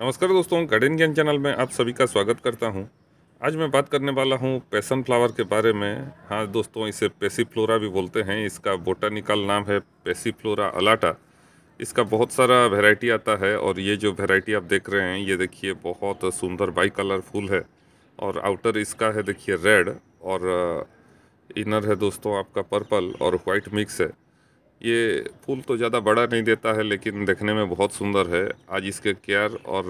नमस्कार दोस्तों गार्डन ज्ञान चैनल में आप सभी का स्वागत करता हूं आज मैं बात करने वाला हूं पैसन फ्लावर के बारे में हाँ दोस्तों इसे पेसी फ्लोरा भी बोलते हैं इसका बोटानिकल नाम है पेसी फ्लोरा अलाटा इसका बहुत सारा वेराइटी आता है और ये जो वेराइटी आप देख रहे हैं ये देखिए बहुत सुंदर बाई कलर फूल है और आउटर इसका है देखिए रेड और इनर है दोस्तों आपका पर्पल और वाइट मिक्स है ये फूल तो ज़्यादा बड़ा नहीं देता है लेकिन देखने में बहुत सुंदर है आज इसके केयर और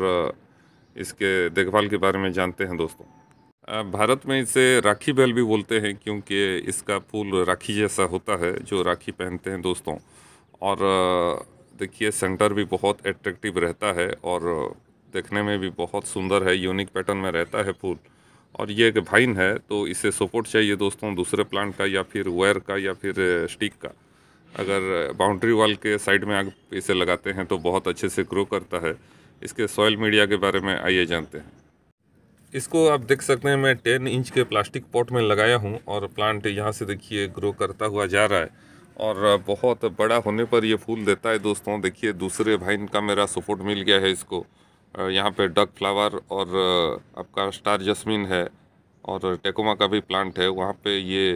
इसके देखभाल के बारे में जानते हैं दोस्तों भारत में इसे राखी बैल भी बोलते हैं क्योंकि इसका फूल राखी जैसा होता है जो राखी पहनते हैं दोस्तों और देखिए सेंटर भी बहुत एट्रैक्टिव रहता है और देखने में भी बहुत सुंदर है यूनिक पैटर्न में रहता है फूल और ये एक भाइन है तो इसे सपोर्ट चाहिए दोस्तों दूसरे प्लांट का या फिर वायर का या फिर स्टिक का अगर बाउंड्री वॉल के साइड में आप इसे लगाते हैं तो बहुत अच्छे से ग्रो करता है इसके सॉयल मीडिया के बारे में आइए जानते हैं इसको आप देख सकते हैं मैं टेन इंच के प्लास्टिक पॉट में लगाया हूँ और प्लांट यहाँ से देखिए ग्रो करता हुआ जा रहा है और बहुत बड़ा होने पर ये फूल देता है दोस्तों देखिए दूसरे भाइन का मेरा सपोर्ट मिल गया है इसको यहाँ पर डक फ्लावर और आपका स्टार जस्मिन है और टेकोमा का भी प्लांट है वहाँ पर ये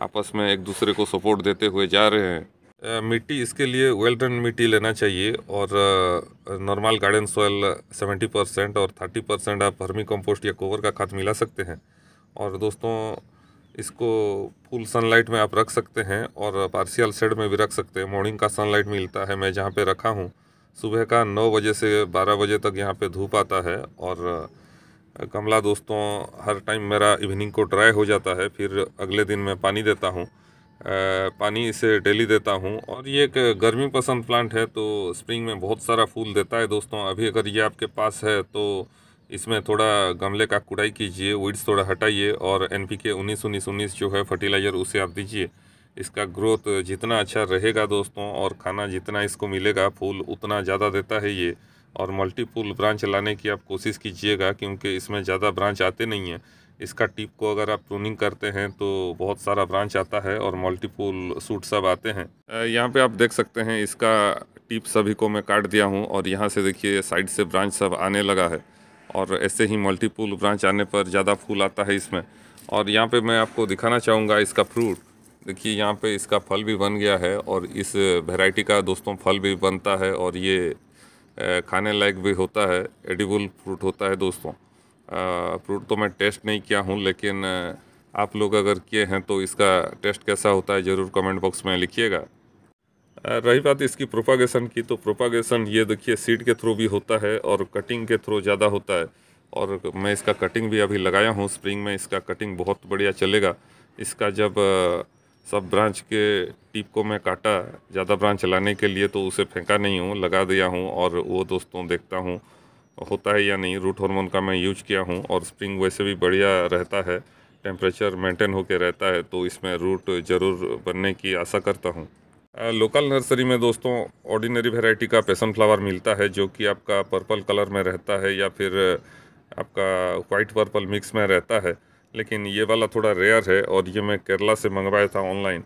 आपस में एक दूसरे को सपोर्ट देते हुए जा रहे हैं मिट्टी इसके लिए वेल ड्रेन मिट्टी लेना चाहिए और नॉर्मल गार्डन सॉयल 70 परसेंट और 30 परसेंट आप हर्मी कंपोस्ट या कोवर का खाद मिला सकते हैं और दोस्तों इसको फुल सनलाइट में आप रख सकते हैं और पार्शियल शेड में भी रख सकते हैं मॉर्निंग का सनलाइट मिलता है मैं जहाँ पर रखा हूँ सुबह का नौ बजे से बारह बजे तक यहाँ पर धूप आता है और कमला दोस्तों हर टाइम मेरा इवनिंग को ड्राई हो जाता है फिर अगले दिन मैं पानी देता हूँ पानी इसे डेली देता हूँ और ये एक गर्मी पसंद प्लांट है तो स्प्रिंग में बहुत सारा फूल देता है दोस्तों अभी अगर ये आपके पास है तो इसमें थोड़ा गमले का कुड़ाई कीजिए वीड्स थोड़ा हटाइए और एन पी के उन्नीस उन्नीस उन्नीस जो है फर्टिलाइज़र उसे आप दीजिए इसका ग्रोथ जितना अच्छा रहेगा दोस्तों और खाना जितना इसको मिलेगा फूल उतना ज़्यादा देता है ये और मल्टीपुल ब्रांच लाने की आप कोशिश कीजिएगा क्योंकि इसमें ज़्यादा ब्रांच आते नहीं हैं इसका टिप को अगर आप ट्रोनिंग करते हैं तो बहुत सारा ब्रांच आता है और मल्टीपुल सूट सब आते हैं यहाँ पे आप देख सकते हैं इसका टिप सभी को मैं काट दिया हूँ और यहाँ से देखिए साइड से ब्रांच सब आने लगा है और ऐसे ही मल्टीपुल ब्रांच आने पर ज़्यादा फूल आता है इसमें और यहाँ पर मैं आपको दिखाना चाहूँगा इसका फ्रूट देखिए यहाँ पे इसका फल भी बन गया है और इस वेराइटी का दोस्तों फल भी बनता है और ये खाने लायक भी होता है एडिबल फ्रूट होता है दोस्तों फ्रूट तो मैं टेस्ट नहीं किया हूँ लेकिन आप लोग अगर किए हैं तो इसका टेस्ट कैसा होता है ज़रूर कमेंट बॉक्स में लिखिएगा रही बात इसकी प्रोपागेशन की तो प्रोपागेशन ये देखिए सीड के थ्रू भी होता है और कटिंग के थ्रू ज़्यादा होता है और मैं इसका कटिंग भी अभी लगाया हूँ स्प्रिंग में इसका कटिंग बहुत बढ़िया चलेगा इसका जब सब ब्रांच के टिप को मैं काटा ज़्यादा ब्रांच चलाने के लिए तो उसे फेंका नहीं हूँ लगा दिया हूँ और वो दोस्तों देखता हूँ होता है या नहीं रूट हार्मोन का मैं यूज किया हूँ और स्प्रिंग वैसे भी बढ़िया रहता है टेम्परेचर मेंटेन होकर रहता है तो इसमें रूट ज़रूर बनने की आशा करता हूँ लोकल नर्सरी में दोस्तों ऑर्डिनरी वेराइटी का पैसन फ्लावर मिलता है जो कि आपका पर्पल कलर में रहता है या फिर आपका वाइट पर्पल मिक्स में रहता है लेकिन ये वाला थोड़ा रेयर है और ये मैं केरला से मंगवाया था ऑनलाइन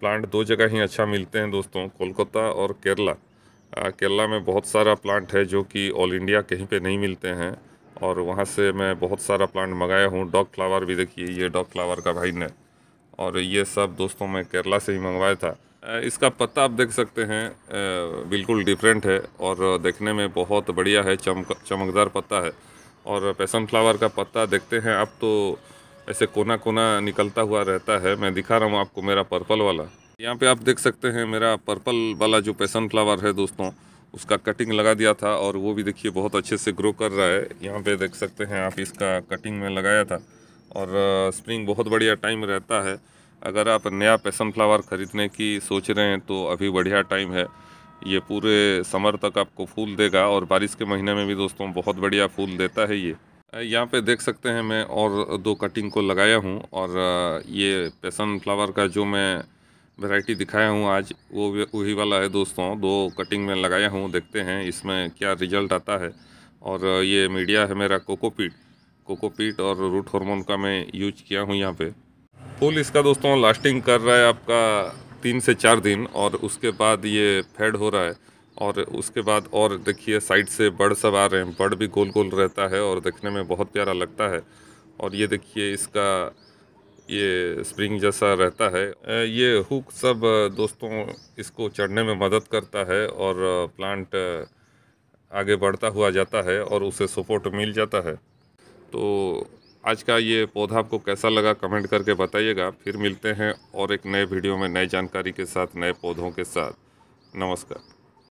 प्लांट दो जगह ही अच्छा मिलते हैं दोस्तों कोलकाता और केरला आ, केरला में बहुत सारा प्लांट है जो कि ऑल इंडिया कहीं पे नहीं मिलते हैं और वहाँ से मैं बहुत सारा प्लांट मंगाया हूँ डॉग फ्लावर भी देखिए ये डॉग फ्लावर का भाई ने और ये सब दोस्तों मैं केरला से ही मंगवाया था इसका पत्ता आप देख सकते हैं बिल्कुल डिफरेंट है और देखने में बहुत बढ़िया है चमक चमकदार पत्ता है और पैसन फ्लावर का पत्ता देखते हैं आप तो ऐसे कोना कोना निकलता हुआ रहता है मैं दिखा रहा हूँ आपको मेरा पर्पल वाला यहाँ पे आप देख सकते हैं मेरा पर्पल वाला जो पैसन फ्लावर है दोस्तों उसका कटिंग लगा दिया था और वो भी देखिए बहुत अच्छे से ग्रो कर रहा है यहाँ पे देख सकते हैं आप इसका कटिंग में लगाया था और स्प्रिंग बहुत बढ़िया टाइम रहता है अगर आप नया पैसन फ्लावर ख़रीदने की सोच रहे हैं तो अभी बढ़िया टाइम है ये पूरे समर तक आपको फूल देगा और बारिश के महीने में भी दोस्तों बहुत बढ़िया फूल देता है ये यहाँ पे देख सकते हैं मैं और दो कटिंग को लगाया हूँ और ये पैसन फ्लावर का जो मैं वैरायटी दिखाया हूँ आज वो वही वाला है दोस्तों दो कटिंग में लगाया हूँ देखते हैं इसमें क्या रिजल्ट आता है और ये मीडिया है मेरा कोकोपीट कोकोपीट और रूट हार्मोन का मैं यूज किया हूँ यहाँ पे फूल इसका दोस्तों लास्टिंग कर रहा है आपका तीन से चार दिन और उसके बाद ये फेड हो रहा है और उसके बाद और देखिए साइड से बर्ड सब आ रहे हैं बर्ड भी गोल गोल रहता है और देखने में बहुत प्यारा लगता है और ये देखिए इसका ये स्प्रिंग जैसा रहता है ये हुक सब दोस्तों इसको चढ़ने में मदद करता है और प्लांट आगे बढ़ता हुआ जाता है और उसे सपोर्ट मिल जाता है तो आज का ये पौधा आपको कैसा लगा कमेंट करके बताइएगा फिर मिलते हैं और एक नए वीडियो में नई जानकारी के साथ नए पौधों के साथ नमस्कार